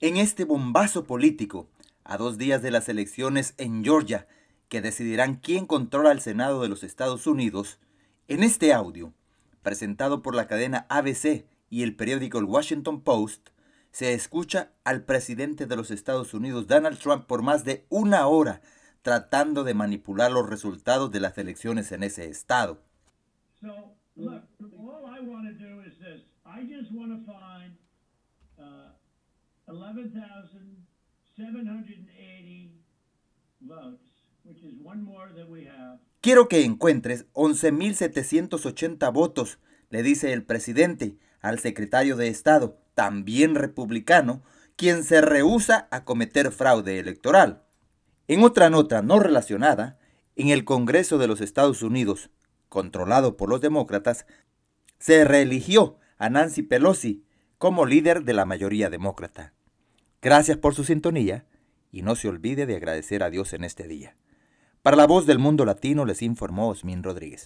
En este bombazo político, a dos días de las elecciones en Georgia, que decidirán quién controla el Senado de los Estados Unidos, en este audio, presentado por la cadena ABC y el periódico El Washington Post, se escucha al presidente de los Estados Unidos, Donald Trump, por más de una hora tratando de manipular los resultados de las elecciones en ese estado. Quiero que encuentres 11.780 votos, le dice el presidente al secretario de Estado, también republicano, quien se rehúsa a cometer fraude electoral. En otra nota no relacionada, en el Congreso de los Estados Unidos, controlado por los demócratas, se reeligió a Nancy Pelosi como líder de la mayoría demócrata. Gracias por su sintonía y no se olvide de agradecer a Dios en este día. Para la voz del mundo latino les informó Osmin Rodríguez.